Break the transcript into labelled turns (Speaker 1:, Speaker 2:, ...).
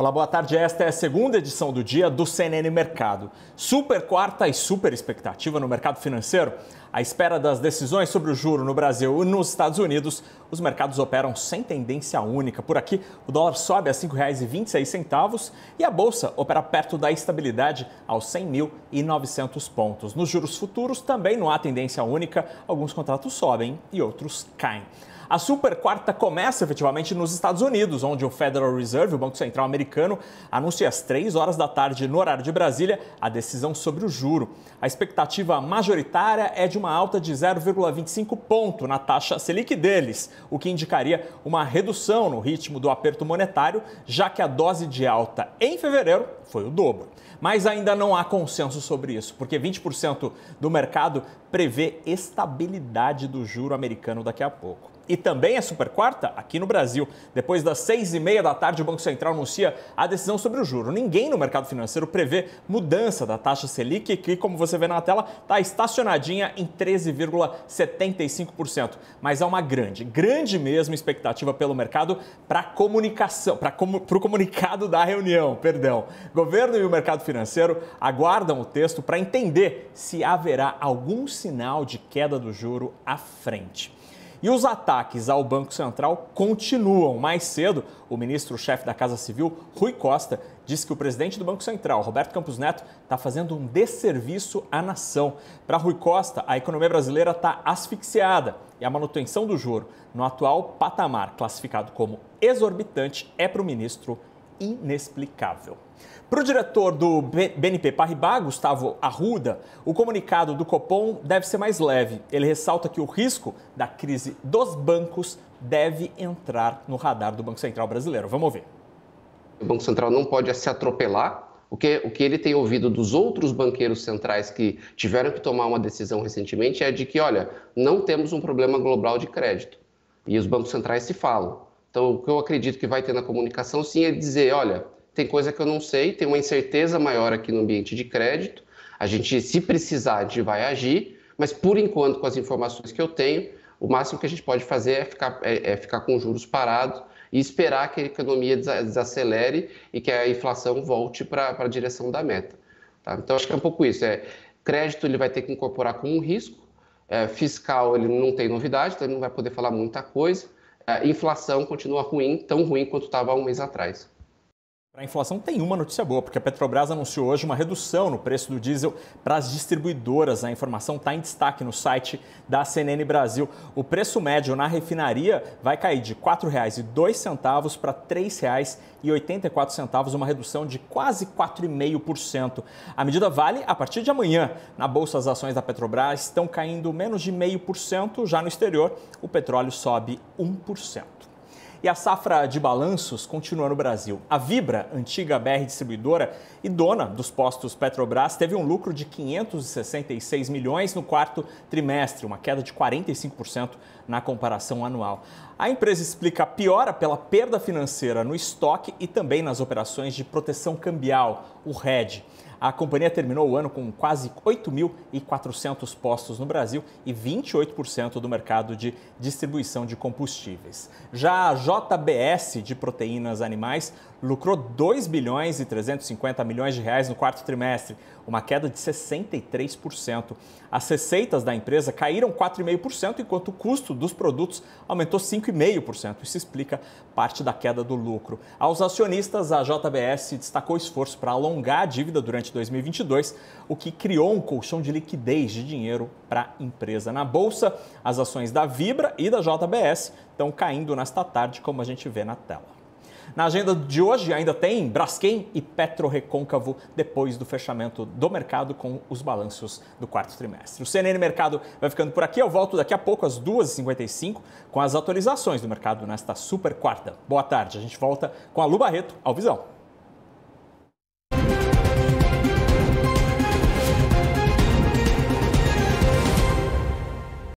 Speaker 1: Olá, boa tarde. Esta é a segunda edição do dia do CNN Mercado. Super quarta e super expectativa no mercado financeiro. À espera das decisões sobre o juro no Brasil e nos Estados Unidos, os mercados operam sem tendência única. Por aqui, o dólar sobe a R$ 5,26 e a bolsa opera perto da estabilidade aos 100.900 pontos. Nos juros futuros também não há tendência única, alguns contratos sobem e outros caem. A super quarta começa efetivamente nos Estados Unidos, onde o Federal Reserve, o Banco Central americano, anuncia às 3 horas da tarde, no horário de Brasília, a decisão sobre o juro. A expectativa majoritária é de uma alta de 0,25 ponto na taxa Selic deles, o que indicaria uma redução no ritmo do aperto monetário, já que a dose de alta em fevereiro foi o dobro. Mas ainda não há consenso sobre isso, porque 20% do mercado prevê estabilidade do juro americano daqui a pouco e também é super quarta aqui no Brasil. Depois das seis e meia da tarde, o Banco Central anuncia a decisão sobre o juro. Ninguém no mercado financeiro prevê mudança da taxa Selic, que, como você vê na tela, está estacionadinha em 13,75%. Mas há uma grande, grande mesmo expectativa pelo mercado para comunicação, para o comunicado da reunião, perdão. Governo e o mercado financeiro aguardam o texto para entender se haverá algum sinal de queda do juro à frente. E os ataques ao Banco Central continuam. Mais cedo, o ministro-chefe da Casa Civil, Rui Costa, disse que o presidente do Banco Central, Roberto Campos Neto, está fazendo um desserviço à nação. Para Rui Costa, a economia brasileira está asfixiada e a manutenção do juro no atual patamar, classificado como exorbitante, é para o ministro inexplicável. Para o diretor do BNP Paribas, Gustavo Arruda, o comunicado do Copom deve ser mais leve. Ele ressalta que o risco da crise dos bancos deve entrar no radar do Banco
Speaker 2: Central brasileiro. Vamos ver. O Banco Central não pode se atropelar o que, o que ele tem ouvido dos outros banqueiros centrais que tiveram que tomar uma decisão recentemente é de que, olha, não temos um problema global de crédito. E os bancos centrais se falam. Então, o que eu acredito que vai ter na comunicação, sim, é dizer: olha, tem coisa que eu não sei, tem uma incerteza maior aqui no ambiente de crédito. A gente, se precisar, a gente vai agir, mas por enquanto, com as informações que eu tenho, o máximo que a gente pode fazer é ficar, é, é ficar com juros parados e esperar que a economia desacelere e que a inflação volte para a direção da meta. Tá? Então, acho que é um pouco isso. É, crédito ele vai ter que incorporar como um risco, é, fiscal ele não tem novidade, então ele não vai poder falar muita coisa a inflação continua ruim, tão ruim quanto estava um mês atrás.
Speaker 1: Para a inflação, tem uma notícia boa, porque a Petrobras anunciou hoje uma redução no preço do diesel para as distribuidoras. A informação está em destaque no site da CNN Brasil. O preço médio na refinaria vai cair de R$ 4,02 para R$ 3,84, uma redução de quase 4,5%. A medida vale a partir de amanhã. Na bolsa, as ações da Petrobras estão caindo menos de 0,5%, já no exterior, o petróleo sobe 1% e a safra de balanços continua no Brasil. A Vibra, antiga BR distribuidora e dona dos postos Petrobras, teve um lucro de 566 milhões no quarto trimestre, uma queda de 45% na comparação anual. A empresa explica a piora pela perda financeira no estoque e também nas operações de proteção cambial, o RED. A companhia terminou o ano com quase 8.400 postos no Brasil e 28% do mercado de distribuição de combustíveis. Já a JBS de proteínas animais lucrou 2 bilhões e 350 milhões de reais no quarto trimestre, uma queda de 63%. As receitas da empresa caíram 4,5%, enquanto o custo dos produtos aumentou 5,5%. Isso explica parte da queda do lucro. Aos acionistas, a JBS destacou esforço para alongar a dívida durante 2022, o que criou um colchão de liquidez de dinheiro para a empresa. Na bolsa, as ações da Vibra e da JBS estão caindo nesta tarde, como a gente vê na tela. Na agenda de hoje ainda tem Braskem e Petro Recôncavo depois do fechamento do mercado com os balanços do quarto trimestre. O CNN Mercado vai ficando por aqui. Eu volto daqui a pouco às 2h55 com as atualizações do mercado nesta super quarta. Boa tarde. A gente volta com a Lu Barreto ao Visão.